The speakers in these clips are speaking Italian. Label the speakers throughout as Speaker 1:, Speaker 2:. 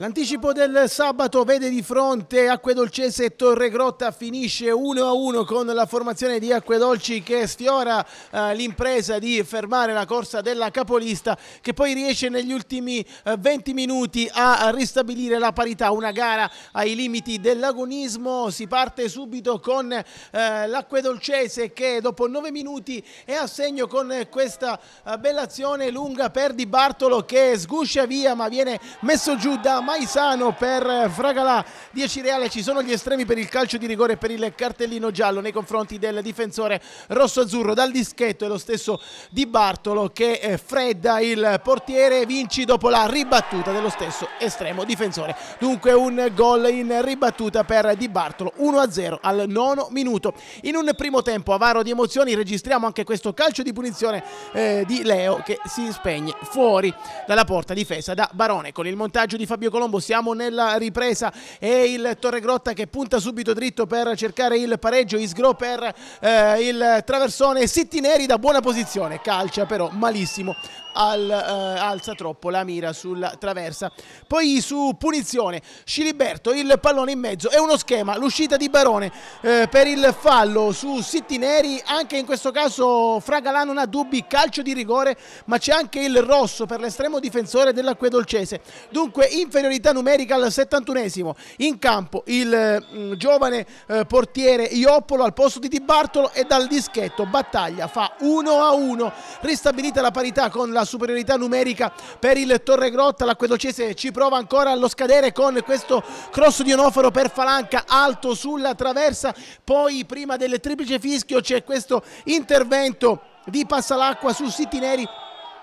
Speaker 1: L'anticipo del sabato vede di fronte Acquedolcese e Torregrotta finisce 1-1 con la formazione di Acquedolci che sfiora eh, l'impresa di fermare la corsa della capolista che poi riesce negli ultimi eh, 20 minuti a ristabilire la parità, una gara ai limiti dell'agonismo, si parte subito con eh, l'Acquedolcese che dopo 9 minuti è a segno con questa eh, bella azione lunga per Di Bartolo che sguscia via ma viene messo giù da Maisano per Fragalà 10 reale ci sono gli estremi per il calcio di rigore per il cartellino giallo nei confronti del difensore rosso-azzurro dal dischetto è lo stesso Di Bartolo che eh, fredda il portiere Vinci dopo la ribattuta dello stesso estremo difensore dunque un gol in ribattuta per Di Bartolo 1-0 al nono minuto in un primo tempo avaro di emozioni registriamo anche questo calcio di punizione eh, di Leo che si spegne fuori dalla porta difesa da Barone con il montaggio di Fabio Colombo Colombo, siamo nella ripresa e il Torre Grotta che punta subito dritto per cercare il pareggio, Isgro per eh, il traversone, Sittineri da buona posizione, calcia però malissimo al, eh, alza troppo la mira sulla traversa. Poi su punizione Ciliberto, il pallone in mezzo è uno schema, l'uscita di Barone eh, per il fallo su Sitti Neri, anche in questo caso Fragalà non ha dubbi, calcio di rigore, ma c'è anche il rosso per l'estremo difensore dell'Acquedolcese. Dunque inferiorità numerica al 71esimo. In campo il mh, mm, giovane eh, portiere Ioppolo al posto di Di Bartolo e dal dischetto Battaglia fa 1 a 1, ristabilita la parità con la superiorità numerica per il Torre Grotta, l'Acquedocese ci prova ancora allo scadere con questo cross di Onofaro per Falanca, alto sulla traversa, poi prima del triplice fischio c'è questo intervento di Passalacqua su Sitti Neri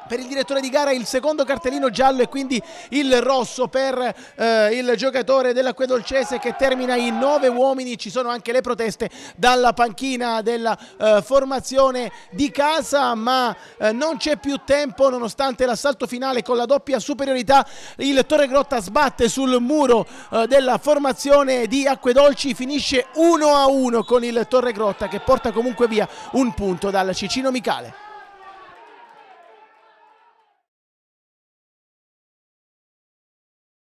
Speaker 1: per il direttore di gara il secondo cartellino giallo e quindi il rosso per eh, il giocatore dell'Acque Dolcese che termina in nove uomini. Ci sono anche le proteste dalla panchina della eh, formazione di casa, ma eh, non c'è più tempo nonostante l'assalto finale con la doppia superiorità. Il Torre Grotta sbatte sul muro eh, della formazione di Acque Dolci, finisce 1 a 1 con il Torre Grotta che porta comunque via un punto dal Cicino Micale.